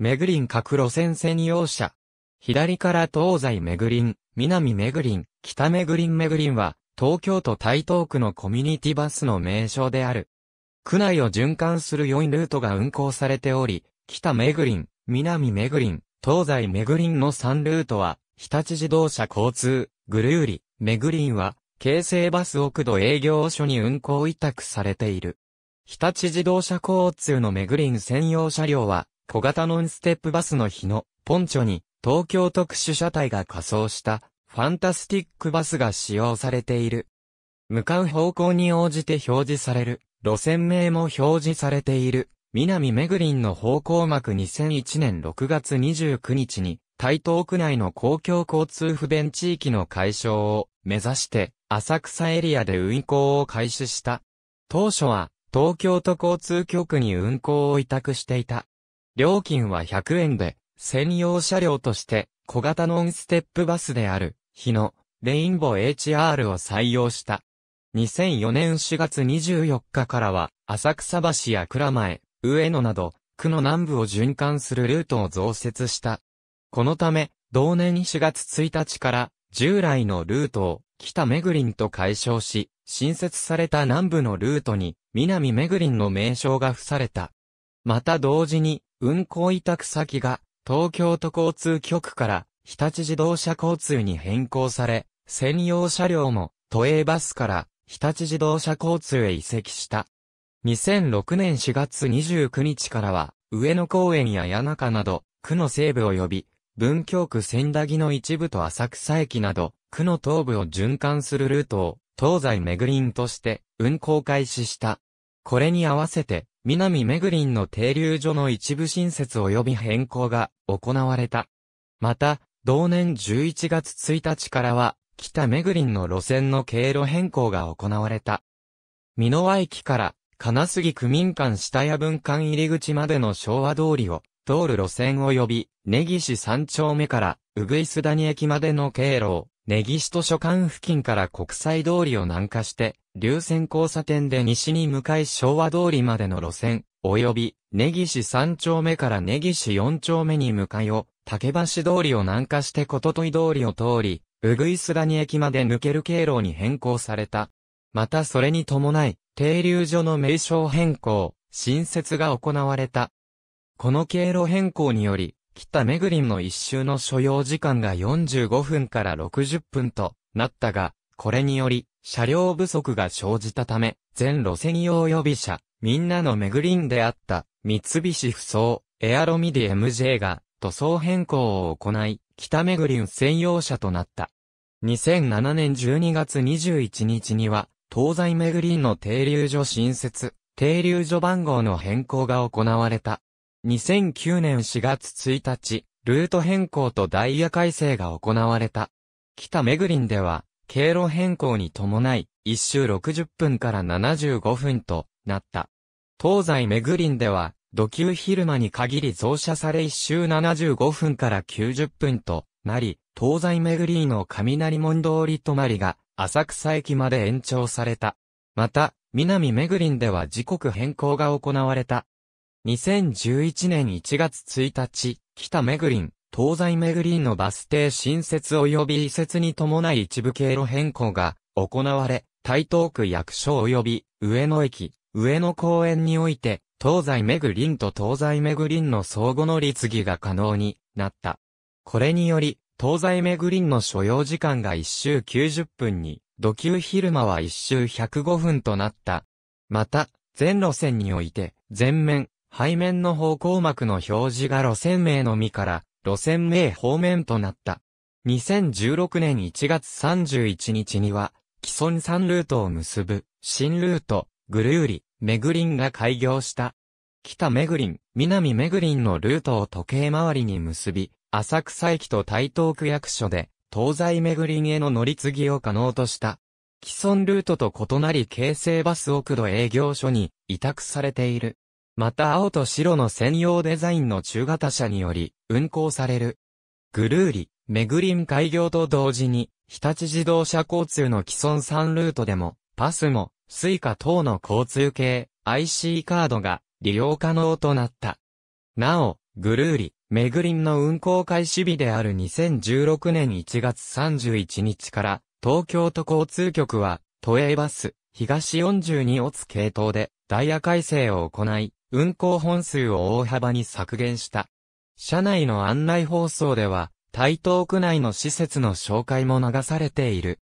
メグリン各路線専用車。左から東西メグリン、南メグリン、北メグリンメグリンは、東京都台東区のコミュニティバスの名称である。区内を循環する4ルートが運行されており、北メグリン、南メグリン、東西メグリンの3ルートは、日立自動車交通、グルーリ、メグリンは、京成バス奥土営業所に運行委託されている。日立自動車交通のメグリン専用車両は、小型ノンステップバスの日のポンチョに東京特殊車体が仮装したファンタスティックバスが使用されている。向かう方向に応じて表示される路線名も表示されている。南メグリンの方向幕2001年6月29日に台東区内の公共交通不便地域の解消を目指して浅草エリアで運行を開始した。当初は東京都交通局に運行を委託していた料金は100円で、専用車両として、小型ノンステップバスである、日野、レインボー HR を採用した。2004年4月24日からは、浅草橋や蔵前、上野など、区の南部を循環するルートを増設した。このため、同年4月1日から、従来のルートを、北メグリンと解消し、新設された南部のルートに、南メグリンの名称が付された。また同時に、運行委託先が東京都交通局から日立自動車交通に変更され、専用車両も都営バスから日立自動車交通へ移籍した。2006年4月29日からは、上野公園や谷中など、区の西部及び、文京区千駄木の一部と浅草駅など、区の東部を循環するルートを、東西巡りんとして、運行開始した。これに合わせて、南メグリンの停留所の一部新設及び変更が行われた。また、同年11月1日からは、北メグリンの路線の経路変更が行われた。美濃和駅から金杉区民館下谷分館入り口までの昭和通りを通る路線及び根岸三丁目からうぐいす谷駅までの経路を根岸図書館付近から国際通りを南下して、流線交差点で西に向かい昭和通りまでの路線、及び、根岸3丁目から根岸4丁目に向かいを、竹橋通りを南下してこととい通りを通り、うぐいす谷駅まで抜ける経路に変更された。またそれに伴い、停留所の名称変更、新設が行われた。この経路変更により、北メグリンの一周の所要時間が45分から60分となったが、これにより、車両不足が生じたため、全路線用予備車、みんなのメグリンであった、三菱不走、エアロミディ MJ が、塗装変更を行い、北メグリン専用車となった。2007年12月21日には、東西メグリンの停留所新設、停留所番号の変更が行われた。2009年4月1日、ルート変更とダイヤ改正が行われた。北メグリンでは、経路変更に伴い、1周60分から75分となった。東西メグリンでは、土球昼間に限り増車され1周75分から90分となり、東西メグリーの雷門通り止まりが浅草駅まで延長された。また、南メグリンでは時刻変更が行われた。2011年1月1日、北メグリン、東西メグリンのバス停新設及び移設に伴い一部経路変更が行われ、台東区役所及び上野駅、上野公園において、東西メグリンと東西メグリンの相互乗り継ぎが可能になった。これにより、東西メグリンの所要時間が1周90分に、土球昼間は1周105分となった。また、全路線において、全面、背面の方向幕の表示が路線名のみから路線名方面となった。2016年1月31日には、既存3ルートを結ぶ新ルート、グルーリ、メグリンが開業した。北メグリン、南メグリンのルートを時計回りに結び、浅草駅と台東区役所で、東西メグリンへの乗り継ぎを可能とした。既存ルートと異なり京成バス奥戸営業所に委託されている。また青と白の専用デザインの中型車により運行される。グルーリ、メグリン開業と同時に、日立自動車交通の既存3ルートでも、パスも、スイカ等の交通系 IC カードが利用可能となった。なお、グルーリ、メグリンの運行開始日である2016年1月31日から、東京都交通局は、都営バス、東42オツ系統で、ダイヤ改正を行い、運行本数を大幅に削減した。社内の案内放送では、台東区内の施設の紹介も流されている。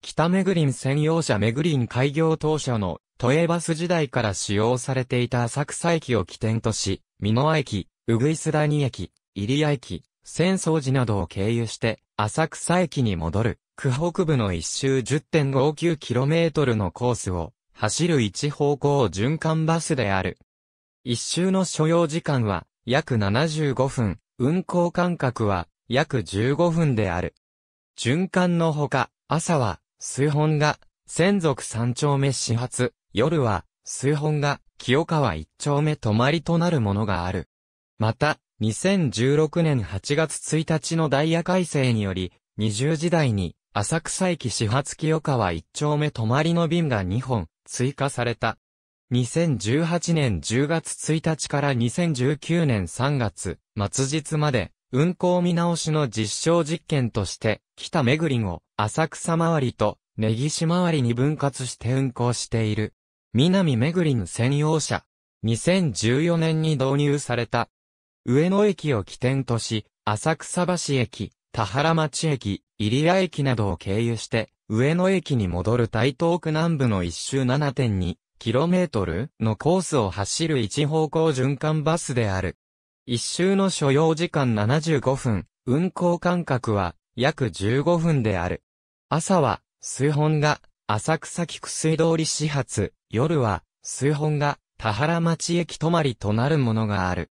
北メグリン専用車メグリン開業当初の都営バス時代から使用されていた浅草駅を起点とし、美濃駅、うぐいす谷駅、入谷駅、浅草寺などを経由して、浅草駅に戻る、区北部の一周 10.59km のコースを、走る一方向循環バスである。一周の所要時間は約75分、運行間隔は約15分である。循環のほか、朝は、数本が、先属三丁目始発、夜は、数本が、清川一丁目泊まりとなるものがある。また、2016年8月1日のダイヤ改正により、20時台に、浅草駅始発清川一丁目泊まりの便が2本、追加された。2018年10月1日から2019年3月末日まで運行見直しの実証実験として北目りを浅草周りと根岸周りに分割して運行している南りん専用車2014年に導入された上野駅を起点とし浅草橋駅田原町駅入谷駅などを経由して上野駅に戻る台東区南部の一周7.2 km のコースを走る一方向循環バスである。一周の所要時間75分、運行間隔は約15分である。朝は、数本が、浅草菊水通り始発、夜は、数本が、田原町駅止まりとなるものがある。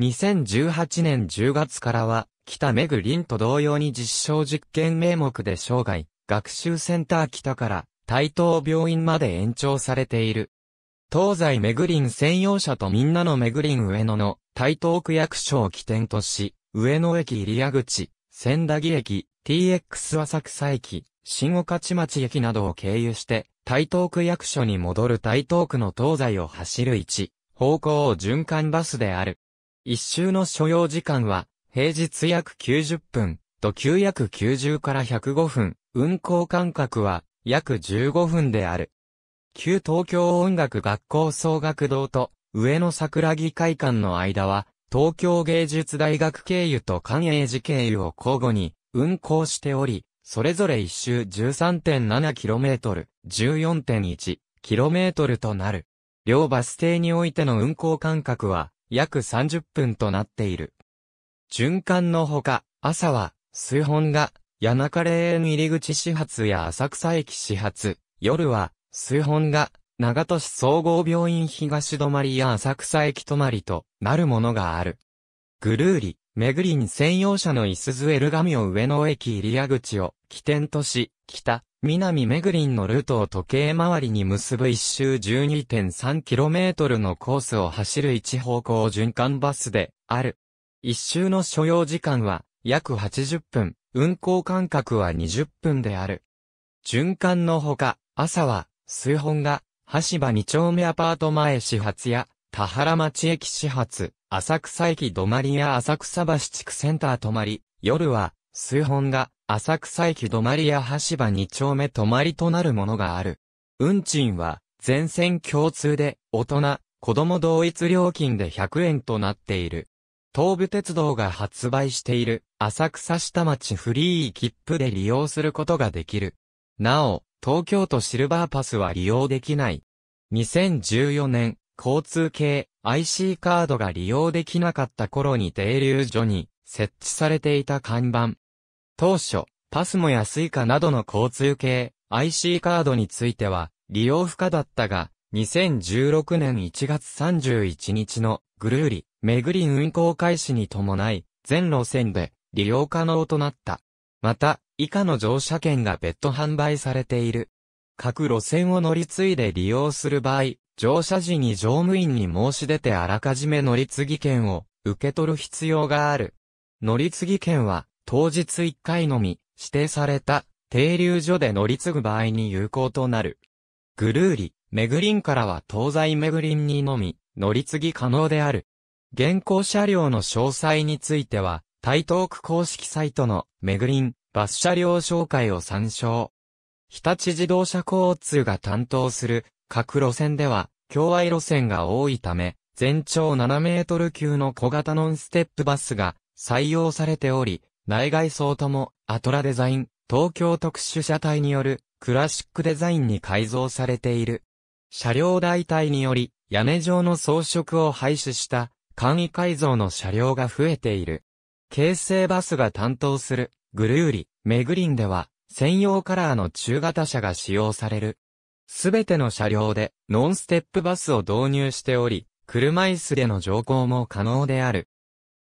2018年10月からは、北目グリンと同様に実証実験名目で生涯、学習センター北から、台東病院まで延長されている。東西巡りん専用車とみんなの巡りん上野の台東区役所を起点とし、上野駅入谷口、千駄木駅、TX 浅草駅、新御地町駅などを経由して、台東区役所に戻る台東区の東西を走る置、方向を循環バスである。一周の所要時間は、平日約90分、と9約90から105分、運行間隔は約15分である。旧東京音楽学校総学堂と上野桜木会館の間は、東京芸術大学経由と関英寺経由を交互に運行しており、それぞれ一周 13.7km、14.1km となる。両バス停においての運行間隔は約30分となっている。循環のほか、朝は、数本が谷中霊園入り口始発や浅草駅始発、夜は、数本が、長都市総合病院東止まりや浅草駅止まりとなるものがある。ぐるーり、めぐりに専用車のいすずエルガミを上野駅入り谷口を起点とし、北、南めぐりんのルートを時計回りに結ぶ一周 12.3km のコースを走る一方向循環バスである。一周の所要時間は約80分、運行間隔は20分である。循環のほか、朝は、数本が、橋場2丁目アパート前始発や、田原町駅始発、浅草駅止まりや浅草橋地区センター止まり、夜は、数本が、浅草駅止まりや橋場2丁目止まりとなるものがある。運賃は、全線共通で、大人、子供同一料金で100円となっている。東武鉄道が発売している浅草下町フリー切符で利用することができる。なお、東京都シルバーパスは利用できない。2014年、交通系 IC カードが利用できなかった頃に停留所に設置されていた看板。当初、パスモやスイカなどの交通系 IC カードについては利用不可だったが、2016年1月31日のグルーリ巡り運行開始に伴い、全路線で利用可能となった。また、以下の乗車券が別途販売されている。各路線を乗り継いで利用する場合、乗車時に乗務員に申し出てあらかじめ乗り継ぎ券を受け取る必要がある。乗り継ぎ券は当日1回のみ指定された停留所で乗り継ぐ場合に有効となる。グルーリ、メグリンからは東西メグリンにのみ、乗り継ぎ可能である。現行車両の詳細については、台東区公式サイトのメグリン、バス車両紹介を参照。日立自動車交通が担当する各路線では、共愛路線が多いため、全長7メートル級の小型ノンステップバスが採用されており、内外装ともアトラデザイン、東京特殊車体によるクラシックデザインに改造されている。車両代替により、屋根上の装飾を廃止した簡易改造の車両が増えている。京成バスが担当するグルーリ、メグリンでは専用カラーの中型車が使用される。すべての車両でノンステップバスを導入しており、車椅子での乗降も可能である。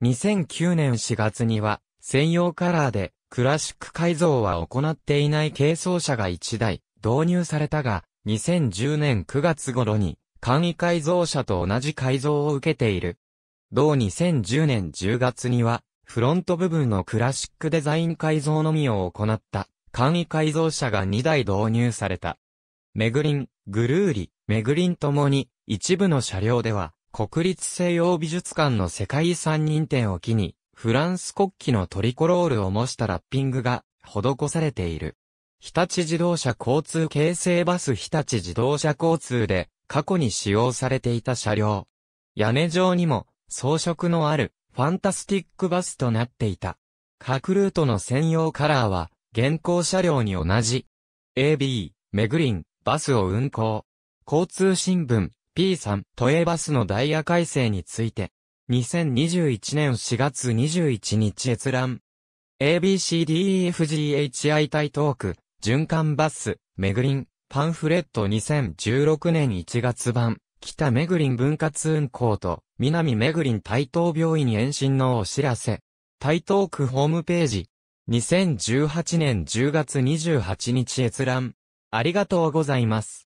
2009年4月には専用カラーでクラシック改造は行っていない軽装車が1台導入されたが、2010年9月頃に、簡易改造車と同じ改造を受けている。同2010年10月には、フロント部分のクラシックデザイン改造のみを行った、簡易改造車が2台導入された。メグリン、グルーリ、メグリンともに、一部の車両では、国立西洋美術館の世界遺産認定を機に、フランス国旗のトリコロールを模したラッピングが施されている。日立自動車交通形成バス日立自動車交通で過去に使用されていた車両。屋根上にも装飾のあるファンタスティックバスとなっていた。各ルートの専用カラーは現行車両に同じ。AB、メグリン、バスを運行。交通新聞、P さん、都営バスのダイヤ改正について。2021年4月21日閲覧。ABCDEFGHI トーク。循環バス、めぐりん、パンフレット2016年1月版、北めぐりん分割運行と、南めぐりん台東病院延伸のお知らせ。台東区ホームページ。2018年10月28日閲覧。ありがとうございます。